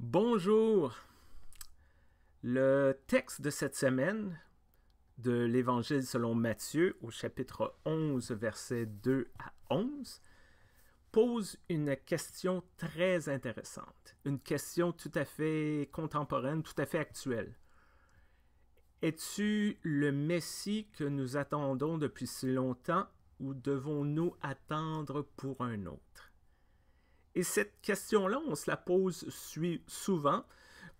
Bonjour. Le texte de cette semaine de l'Évangile selon Matthieu au chapitre 11, versets 2 à 11, pose une question très intéressante, une question tout à fait contemporaine, tout à fait actuelle. Es-tu le Messie que nous attendons depuis si longtemps ou devons-nous attendre pour un autre? Et cette question-là, on se la pose souvent,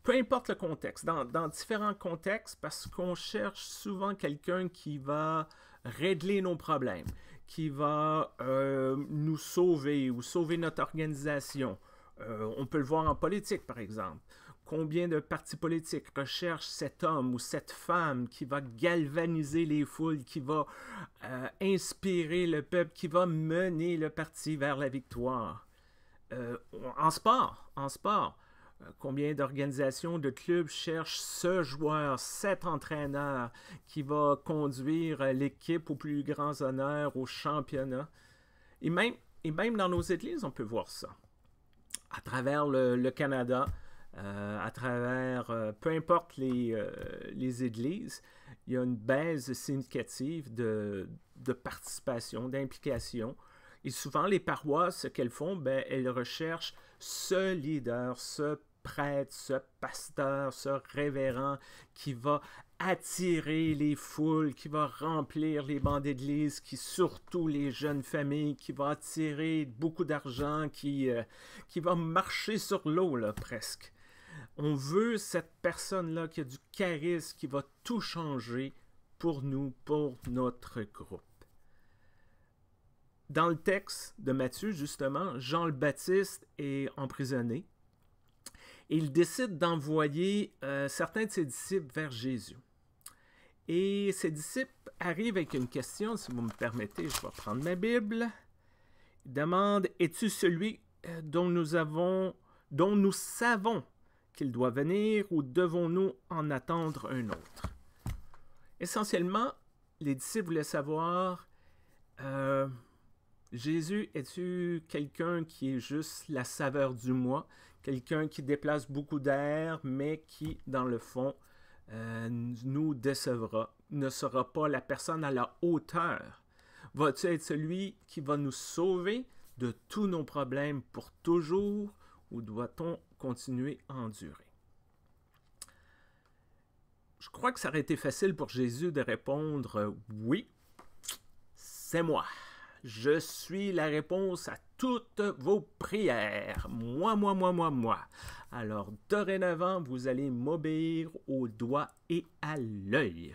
peu importe le contexte, dans, différents contextes, parce qu'on cherche souvent quelqu'un qui va régler nos problèmes, qui va euh, nous sauver ou sauver notre organisation. Euh, on peut le voir en politique, par exemple. Combien de partis politiques recherchent cet homme ou cette femme qui va galvaniser les foules, qui va euh, inspirer le peuple, qui va mener le parti vers la victoire? Euh, en sport, en sport, euh, combien d'organisations, de clubs cherchent ce joueur, cet entraîneur qui va conduire euh, l'équipe aux plus grands honneurs, au championnat. Et même, et même dans nos églises, on peut voir ça. À travers le, Canada, à travers, peu importe les, églises, il y a une baisse significative de participation, d'implication et souvent, les paroisses, ce qu'elles font, ben, elles recherchent ce leader, ce prêtre, ce pasteur, ce révérend qui va attirer les foules, qui va remplir les bancs d'église, qui surtout les jeunes familles, qui va attirer beaucoup d'argent, qui, euh, qui va marcher sur l'eau, là, presque. On veut cette personne-là qui a du charisme, qui va tout changer pour nous, pour notre groupe dans le texte de Matthieu, justement, Jean le Baptiste est emprisonné il décide d'envoyer euh, certains de ses disciples vers Jésus. Et ses disciples arrivent avec une question, si vous me permettez, je vais prendre ma Bible. Ils demande Es-tu celui euh, dont nous avons, dont nous savons qu'il doit venir ou devons-nous en attendre un autre Essentiellement, les disciples voulaient savoir euh, Jésus, es-tu quelqu'un qui est juste la saveur du moi, quelqu'un qui déplace beaucoup d'air, mais qui, dans le fond, euh, nous décevra, ne sera pas la personne à la hauteur? Vas-tu être celui qui va nous sauver de tous nos problèmes pour toujours ou doit-on continuer à endurer? Je crois que ça aurait été facile pour Jésus de répondre euh, oui, c'est moi. Je suis la réponse à toutes vos prières. Moi, moi, moi, moi, moi. Alors, dorénavant, vous allez m'obéir au doigt et à l'œil.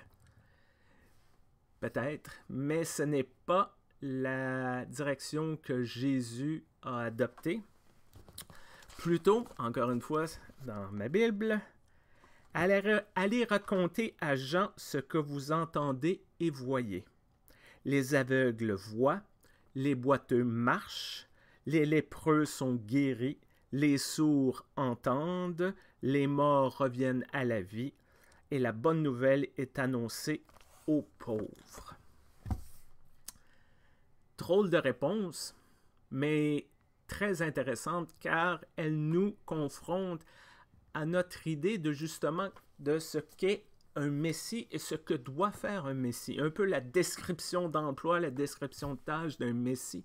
Peut-être, mais ce n'est pas la direction que Jésus a adoptée. Plutôt, encore une fois, dans ma Bible, allez, raconter à Jean ce que vous entendez et voyez. Les aveugles voient, les boiteux marchent, les lépreux sont guéris, les sourds entendent, les morts reviennent à la vie, et la bonne nouvelle est annoncée aux pauvres. Drôle de réponse, mais très intéressante car elle nous confronte à notre idée de justement de ce qu'est un Messie et ce que doit faire un Messie. Un peu la description d'emploi, la description de tâche d'un Messie.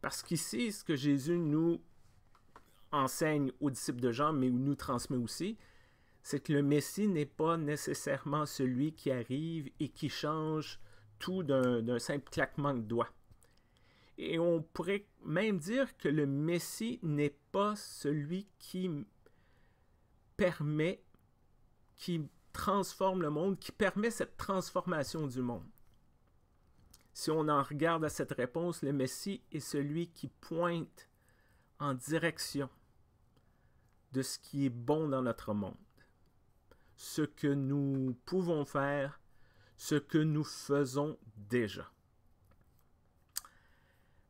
Parce qu'ici, ce que Jésus nous enseigne aux disciples de Jean, mais nous transmet aussi, c'est que le Messie n'est pas nécessairement celui qui arrive et qui change tout d'un simple claquement de doigts. Et on pourrait même dire que le Messie n'est pas celui qui permet, qui transforme le monde, qui permet cette transformation du monde. Si on en regarde à cette réponse, le Messie est celui qui pointe en direction de ce qui est bon dans notre monde, ce que nous pouvons faire, ce que nous faisons déjà.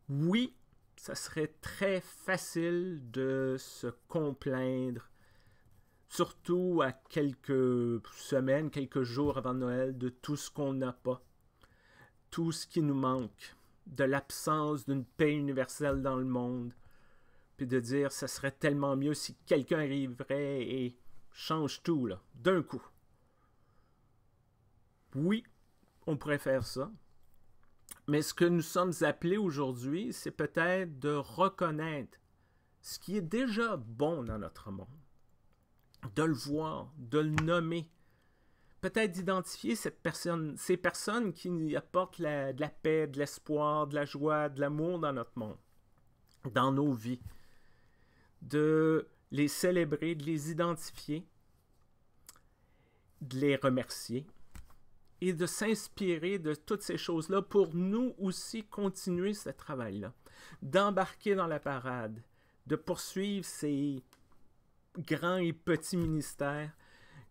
Oui, ça serait très facile de se complaindre, surtout à quelques semaines, quelques jours avant Noël, de tout ce qu'on n'a pas, tout ce qui nous manque, de l'absence d'une paix universelle dans le monde, puis de dire ça serait tellement mieux si quelqu'un arriverait et change tout, là, d'un coup. Oui, on pourrait faire ça. Mais ce que nous sommes appelés aujourd'hui, c'est peut-être de reconnaître ce qui est déjà bon dans notre monde de le voir, de le nommer. Peut-être d'identifier cette personne, ces personnes qui apportent de la paix, de l'espoir, de la joie, de l'amour dans notre monde, dans nos vies. De les célébrer, de les identifier, de les remercier et de s'inspirer de toutes ces choses-là pour nous aussi continuer ce travail-là, d'embarquer dans la parade, de poursuivre ces, grands et petits ministères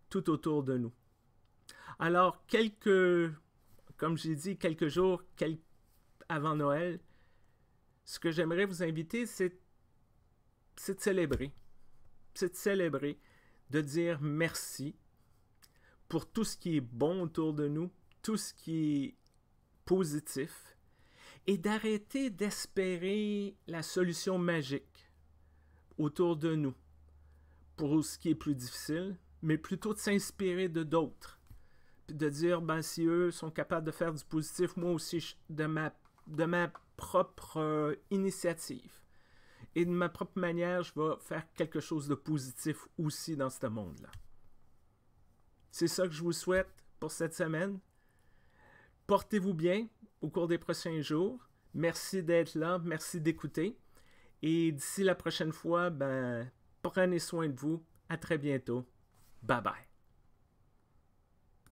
tout autour de nous. Alors, quelques, comme j'ai dit, quelques jours quelques, avant Noël, ce que j'aimerais vous inviter, c'est de célébrer. C'est de célébrer, de dire merci pour tout ce qui est bon autour de nous, tout ce qui est positif, et d'arrêter d'espérer la solution magique autour de nous pour ce qui est plus difficile, mais plutôt de s'inspirer de d'autres. Puis de dire, ben, si eux sont capables de faire du positif, moi aussi, de, ma, de ma propre euh, initiative. Et de ma propre manière, je vais faire quelque chose de positif aussi dans ce monde-là. C'est ça que je vous souhaite pour cette semaine. Portez-vous bien au cours des prochains jours. Merci d'être là, merci d'écouter. Et d'ici la prochaine fois, ben, Prenez soin de vous. À très bientôt. Bye bye.